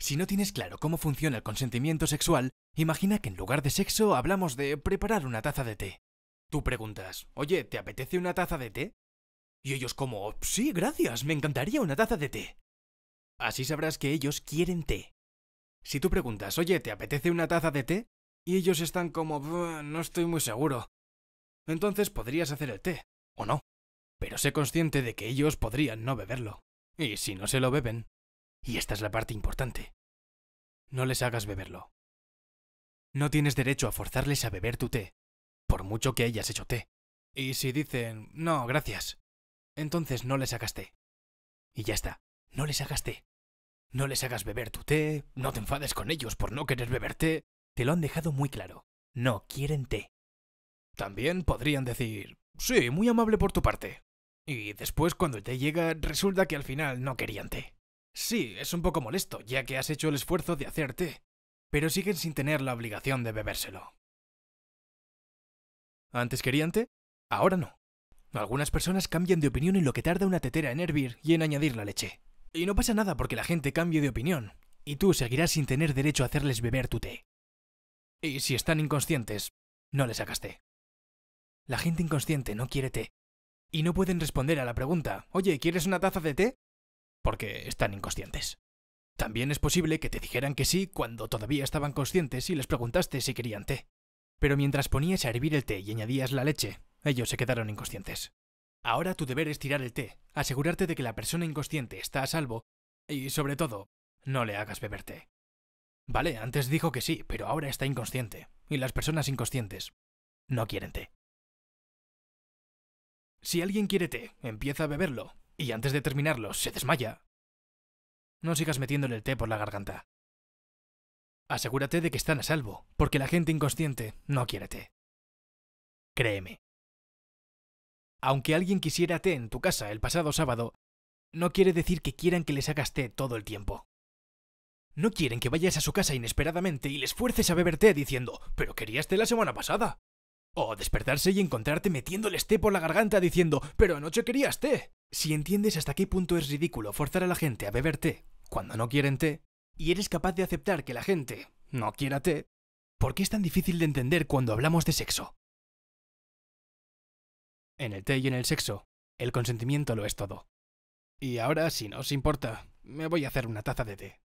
Si no tienes claro cómo funciona el consentimiento sexual, imagina que en lugar de sexo hablamos de preparar una taza de té. Tú preguntas, oye, ¿te apetece una taza de té? Y ellos como, sí, gracias, me encantaría una taza de té. Así sabrás que ellos quieren té. Si tú preguntas, oye, ¿te apetece una taza de té? Y ellos están como, no estoy muy seguro. Entonces podrías hacer el té, o no. Pero sé consciente de que ellos podrían no beberlo. Y si no se lo beben, y esta es la parte importante. No les hagas beberlo. No tienes derecho a forzarles a beber tu té, por mucho que hayas hecho té. Y si dicen, no, gracias, entonces no les hagas té. Y ya está, no les hagas té. No les hagas beber tu té, no te enfades con ellos por no querer beber té. Te lo han dejado muy claro, no quieren té. También podrían decir, sí, muy amable por tu parte. Y después cuando el té llega, resulta que al final no querían té. Sí, es un poco molesto, ya que has hecho el esfuerzo de hacer té, pero siguen sin tener la obligación de bebérselo. ¿Antes querían té? Ahora no. Algunas personas cambian de opinión en lo que tarda una tetera en hervir y en añadir la leche. Y no pasa nada porque la gente cambie de opinión, y tú seguirás sin tener derecho a hacerles beber tu té. Y si están inconscientes, no les sacas té. La gente inconsciente no quiere té. Y no pueden responder a la pregunta, oye, ¿quieres una taza de té? porque están inconscientes. También es posible que te dijeran que sí cuando todavía estaban conscientes y les preguntaste si querían té. Pero mientras ponías a hervir el té y añadías la leche, ellos se quedaron inconscientes. Ahora tu deber es tirar el té, asegurarte de que la persona inconsciente está a salvo y, sobre todo, no le hagas beber té. Vale, antes dijo que sí, pero ahora está inconsciente, y las personas inconscientes no quieren té. Si alguien quiere té, empieza a beberlo, y antes de terminarlo se desmaya. No sigas metiéndole el té por la garganta. Asegúrate de que están a salvo, porque la gente inconsciente no quiere té. Créeme. Aunque alguien quisiera té en tu casa el pasado sábado, no quiere decir que quieran que le sacas té todo el tiempo. No quieren que vayas a su casa inesperadamente y les fuerces a beber té diciendo, pero querías té la semana pasada. O despertarse y encontrarte metiéndoles té por la garganta diciendo, pero anoche querías té. Si entiendes hasta qué punto es ridículo forzar a la gente a beber té cuando no quieren té, y eres capaz de aceptar que la gente no quiera té, ¿por qué es tan difícil de entender cuando hablamos de sexo? En el té y en el sexo, el consentimiento lo es todo. Y ahora, si no os importa, me voy a hacer una taza de té.